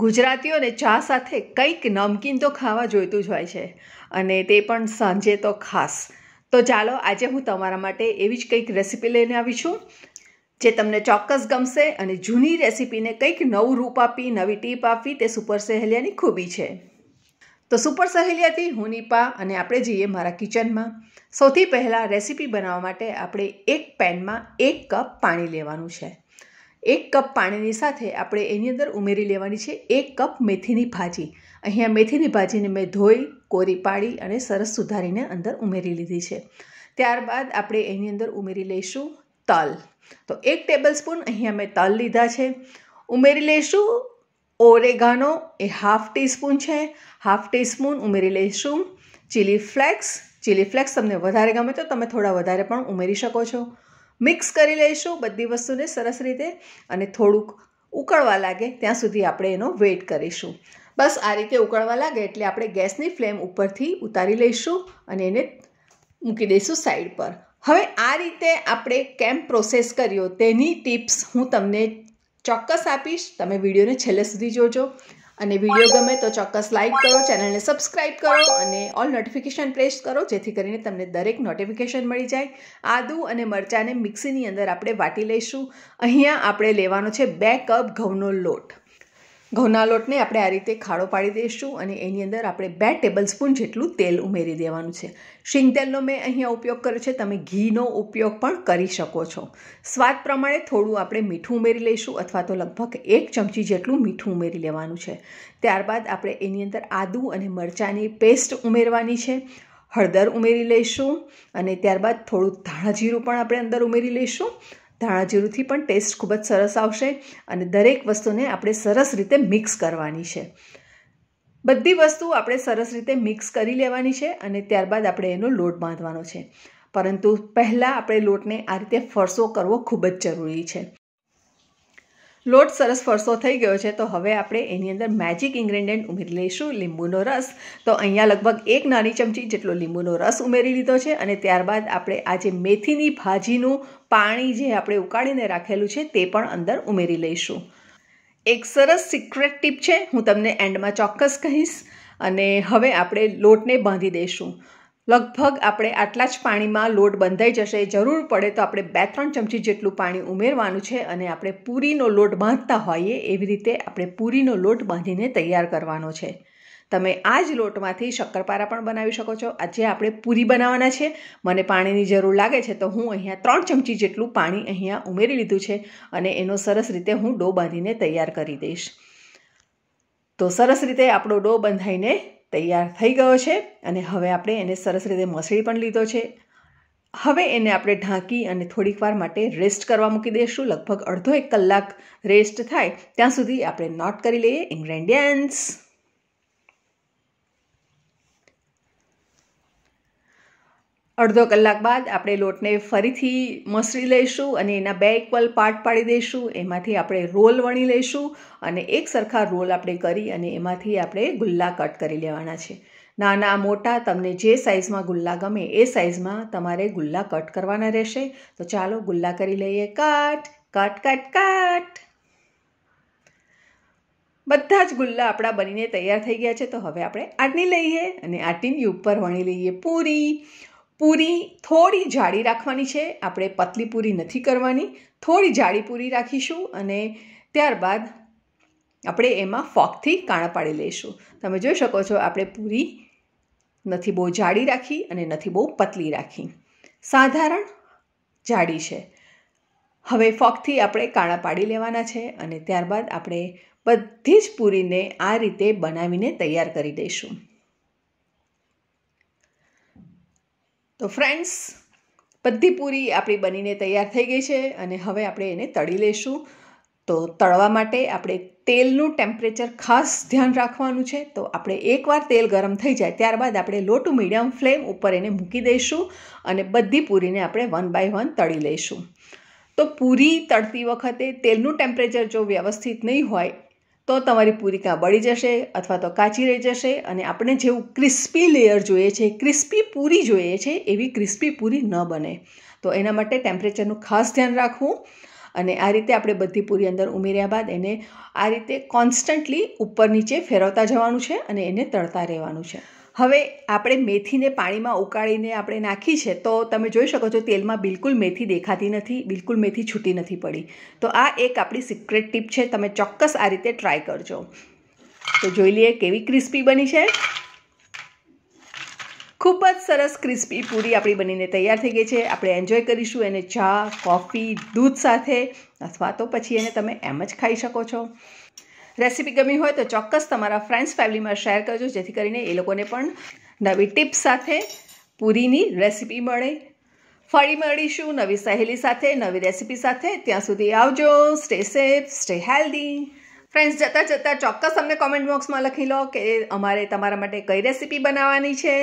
ગુજરાતીઓને ચા સાથે કંઈક નમકીન તો ખાવા જોઈતું જ હોય છે અને તે પણ સાંજે તો ખાસ તો ચાલો આજે હું તમારા માટે એવી જ કંઈક રેસીપી લઈને આવી છું જે તમને ચોક્કસ ગમશે અને જૂની રેસીપીને કંઈક નવું રૂપ આપી નવી ટીપ આપી તે સુપર સહેલિયાની ખૂબી છે તો સુપર સહેલિયાથી હું નીપા અને આપણે જઈએ મારા કિચનમાં સૌથી પહેલાં રેસીપી બનાવવા માટે આપણે એક પેનમાં એક કપ પાણી લેવાનું છે એક કપ પાણીની સાથે આપણે એની અંદર ઉમેરી લેવાની છે એક કપ મેથીની ભાજી અહીંયા મેથીની ભાજીને મેં ધોઈ કોરી પાડી અને સરસ સુધારીને અંદર ઉમેરી લીધી છે ત્યારબાદ આપણે એની અંદર ઉમેરી લઈશું તલ તો એક ટેબલસ્પૂન અહીંયા મેં તલ લીધા છે ઉમેરી લઈશું ઓરેગાનો એ હાફ ટીસ્પૂન છે હાફ ટીસ્પૂન ઉમેરી લઈશું ચીલી ફ્લેક્સ ચીલી ફ્લેક્સ તમને વધારે ગમે તો તમે થોડા વધારે પણ ઉમેરી શકો છો મિક્સ કરી લઈશું બધી વસ્તુને સરસ રીતે અને થોડુંક ઉકળવા લાગે ત્યાં સુધી આપણે એનો વેઇટ કરીશું બસ આ રીતે ઉકળવા લાગે એટલે આપણે ગેસની ફ્લેમ ઉપરથી ઉતારી લઈશું અને એને મૂકી દઈશું સાઈડ પર હવે આ રીતે આપણે કેમ પ્રોસેસ કર્યો તેની ટિપ્સ હું તમને ચોક્કસ આપીશ તમે વિડીયોને છેલ્લે સુધી જોજો અને વિડીયો ગમે તો ચોક્કસ લાઇક કરો ચેનલને સબસ્ક્રાઇબ કરો અને ઓલ નોટિફિકેશન પ્રેસ કરો જેથી કરીને તમને દરેક નોટિફિકેશન મળી જાય આદુ અને મરચાંને મિક્સીની અંદર આપણે વાટી લઈશું અહીંયા આપણે લેવાનો છે બે કપ ઘઉંનો લોટ ઘઉંના લોટને આપણે આ રીતે ખાડો પાડી દઈશું અને એની અંદર આપણે બે ટેબલ સ્પૂન જેટલું તેલ ઉમેરી દેવાનું છે શીંગ તેલનો મેં અહીંયા ઉપયોગ કર્યો છે તમે ઘીનો ઉપયોગ પણ કરી શકો છો સ્વાદ પ્રમાણે થોડું આપણે મીઠું ઉમેરી લઈશું અથવા તો લગભગ એક ચમચી જેટલું મીઠું ઉમેરી લેવાનું છે ત્યારબાદ આપણે એની અંદર આદું અને મરચાંની પેસ્ટ ઉમેરવાની છે હળદર ઉમેરી લઈશું અને ત્યારબાદ થોડું ધાણા જીરું પણ આપણે અંદર ઉમેરી લઈશું ધાણાજીરુંથી પણ ટેસ્ટ ખૂબ જ સરસ આવશે અને દરેક વસ્તુને આપણે સરસ રીતે મિક્સ કરવાની છે બધી વસ્તુ આપણે સરસ રીતે મિક્સ કરી લેવાની છે અને ત્યારબાદ આપણે એનો લોટ બાંધવાનો છે પરંતુ પહેલાં આપણે લોટને આ રીતે ફરસો કરવો ખૂબ જ જરૂરી છે લોટ સરસ ફરસો થઈ ગયો છે તો હવે આપણે એની અંદર મેજિક ઇન્ગ્રેડિયન્ટ ઉમેરી લઈશું લીંબુનો રસ તો અહીંયા લગભગ એક નાની ચમચી જેટલો લીંબુનો રસ ઉમેરી લીધો છે અને ત્યારબાદ આપણે આ જે મેથીની ભાજીનું પાણી જે આપણે ઉકાળીને રાખેલું છે તે પણ અંદર ઉમેરી લઈશું એક સરસ સિક્રેટ ટીપ છે હું તમને એન્ડમાં ચોક્કસ કહીશ અને હવે આપણે લોટને બાંધી દઈશું લગભગ આપણે આટલા જ પાણીમાં લોટ બંધાઈ જશે જરૂર પડે તો આપણે બે ત્રણ ચમચી જેટલું પાણી ઉમેરવાનું છે અને આપણે પૂરીનો લોટ બાંધતા હોઈએ એવી રીતે આપણે પૂરીનો લોટ બાંધીને તૈયાર કરવાનો છે તમે આ જ લોટમાંથી શક્કરપારા પણ બનાવી શકો છો આજે આપણે પૂરી બનાવવાના છે મને પાણીની જરૂર લાગે છે તો હું અહીંયા ત્રણ ચમચી જેટલું પાણી અહીંયા ઉમેરી લીધું છે અને એનો સરસ રીતે હું ડો બાંધીને તૈયાર કરી દઈશ તો સરસ રીતે આપણો ડો બંધાઈને તૈયાર થઈ ગયો છે અને હવે આપણે એને સરસ રીતે મસળી પણ લીધો છે હવે એને આપણે ઢાંકી અને થોડીક વાર માટે રેસ્ટ કરવા મૂકી દઈશું લગભગ અડધો એક કલાક રેસ્ટ થાય ત્યાં સુધી આપણે નોટ કરી લઈએ ઇન્ગ્રેડિયન્ટ્સ અડધો કલાક બાદ આપણે લોટને ફરીથી મસળી લઈશું અને એના બે ઇક્વલ પાર્ટ પાડી દઈશું એમાંથી આપણે રોલ વણી લઈશું અને એક સરખા રોલ આપણે કરી અને એમાંથી આપણે ગુલ્લા કટ કરી લેવાના છે નાના મોટા તમને જે સાઇઝમાં ગુલ્લા ગમે એ સાઇઝમાં તમારે ગુલ્લા કટ કરવાના રહેશે તો ચાલો ગુલ્લા કરી લઈએ કટ કટ કટ કટ બધા જ ગુલ્લા આપણા બનીને તૈયાર થઈ ગયા છે તો હવે આપણે આટની લઈએ અને આટીની ઉપર વણી લઈએ પૂરી પૂરી થોડી જાળી રાખવાની છે આપણે પતલી પૂરી નથી કરવાની થોડી જાળી પૂરી રાખીશું અને ત્યારબાદ આપણે એમાં ફોકથી કાણા પાડી લઈશું તમે જોઈ શકો છો આપણે પૂરી નથી બહુ જાડી રાખી અને નથી બહુ પતલી રાખી સાધારણ જાડી છે હવે ફોકથી આપણે કાણા પાડી લેવાના છે અને ત્યારબાદ આપણે બધી જ પૂરીને આ રીતે બનાવીને તૈયાર કરી દઈશું તો ફ્રેન્ડ્સ બધી પૂરી આપણી બનીને તૈયાર થઈ ગઈ છે અને હવે આપણે એને તળી લઈશું તો તળવા માટે આપણે તેલનું ટેમ્પરેચર ખાસ ધ્યાન રાખવાનું છે તો આપણે એકવાર તેલ ગરમ થઈ જાય ત્યારબાદ આપણે લો ટુ મીડિયમ ફ્લેમ ઉપર એને મૂકી દઈશું અને બધી પૂરીને આપણે વન બાય વન તળી લઈશું તો પૂરી તળતી વખતે તેલનું ટેમ્પરેચર જો વ્યવસ્થિત નહીં હોય તો તમારી પૂરીકા બળી જશે અથવા તો કાચી રહી જશે અને આપણે જેવું ક્રિસ્પી લેયર જોઈએ છે ક્રિસ્પી પૂરી જોઈએ છે એવી ક્રિસ્પી પૂરી ન બને તો એના માટે ટેમ્પરેચરનું ખાસ ધ્યાન રાખવું અને આ રીતે આપણે બધી પૂરી અંદર ઉમેર્યા બાદ એને આ રીતે કોન્સ્ટન્ટલી ઉપર નીચે ફેરવતા જવાનું છે અને એને તળતા રહેવાનું છે હવે આપણે મેથીને પાણીમાં ઉકાળીને આપણે નાખી છે તો તમે જોઈ શકો છો તેલમાં બિલકુલ મેથી દેખાતી નથી બિલકુલ મેથી છૂટી નથી પડી તો આ એક આપણી સિક્રેટ ટીપ છે તમે ચોક્કસ આ રીતે ટ્રાય કરજો તો જોઈ લઈએ કેવી ક્રિસ્પી બની છે ખૂબ જ સરસ ક્રિસ્પી પૂરી આપણી બનીને તૈયાર થઈ ગઈ છે આપણે એન્જોય કરીશું એને ચા કોફી દૂધ સાથે અથવા તો પછી એને તમે એમ જ ખાઈ શકો છો રેસીપી ગમી હોય તો ચોક્કસ તમારા ફ્રેન્ડ્સ ફેમિલીમાં શેર કરજો જેથી કરીને એ લોકોને પણ નવી ટિપ્સ સાથે પૂરીની રેસિપી મળે ફરી મળીશું નવી સહેલી સાથે નવી રેસીપી સાથે ત્યાં સુધી આવજો stay safe stay healthy friends જતાં જતાં ચોક્કસ અમને કોમેન્ટ બોક્સમાં લખી લો કે અમારે તમારા માટે કઈ રેસીપી બનાવવાની છે